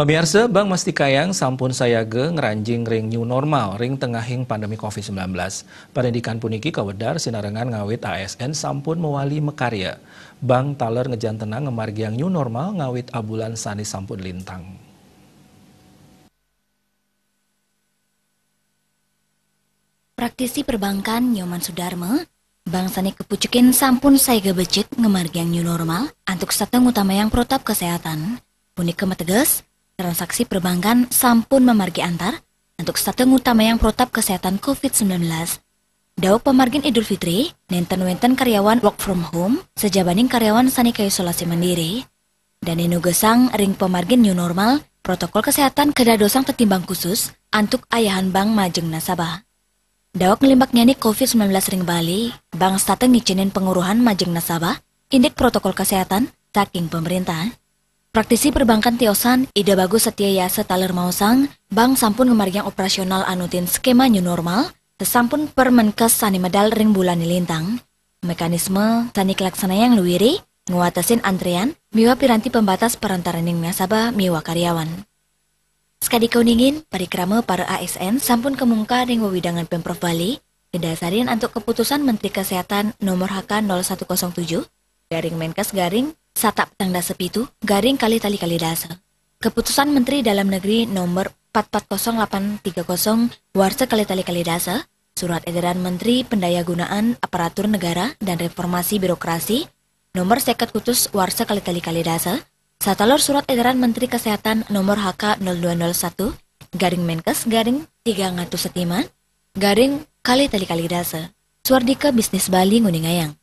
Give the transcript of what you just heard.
Pemirsa, Bang Mesti Kayang sampun sayage ngeranjing ring new normal, ring tengahing pandemi COVID-19. Pendidikan puniki kawedar sinarengan ngawit ASN sampun mewali mekarya. Bang taler ngemargi ngemargiang new normal ngawit abulan sani sampun lintang. Praktisi perbankan Nyoman Sudarma, Bang Sani Kepucukin sampun saya becik ngemargiang new normal, antuk satu utama yang protap kesehatan, punik kemeteges, transaksi perbankan sampun memargi antar untuk strategi utama yang protap kesehatan COVID-19. Dauk pemargin Idul Fitri, nenten-wenten karyawan work from home, sejabaning karyawan sanika isolasi mandiri. Dan inu gesang ring pemargin new normal, protokol kesehatan dosang ketimbang khusus antuk ayahan bank majeng nasabah. Dauk ngelimbak nyanyi COVID-19 ring Bali, bank stateng ngicinin penguruhan majeng nasabah, indek protokol kesehatan, saking pemerintah. Praktisi perbankan Tiosan, Ida Bagus Setia Yasa Taler Mausang, Bank Sampun kemarin Operasional Anutin Skema New Normal, Tesampun Permenkes Sani Medal Ring Bulan Lintang, Mekanisme Sani Kelaksana yang Luwiri, Nguatasin antrian Miwa Piranti Pembatas Perantaraning Miasaba, Miwa Karyawan. Sekadi kauningin, parikrama para ASN sampun kemungka ring wewidangan Pemprov Bali, didasarin untuk keputusan Menteri Kesehatan nomor HK 0107, garing Menkes garing Satap tang dasa itu garing kali-tali-kali dasar. Keputusan Menteri Dalam Negeri nomor 440830 Warsa kali-tali-kali dasar Surat Edaran Menteri Pendayagunaan Aparatur Negara dan Reformasi Birokrasi Nomor Sekat Kutus Warsa Kali tali Kali Dasa Satalor Surat Edaran Menteri Kesehatan Nomor HK 0201 Garing Menkes Garing 300 Setiman Garing Kali Tali Kali Dasa Suardika Bisnis Bali Nguningayang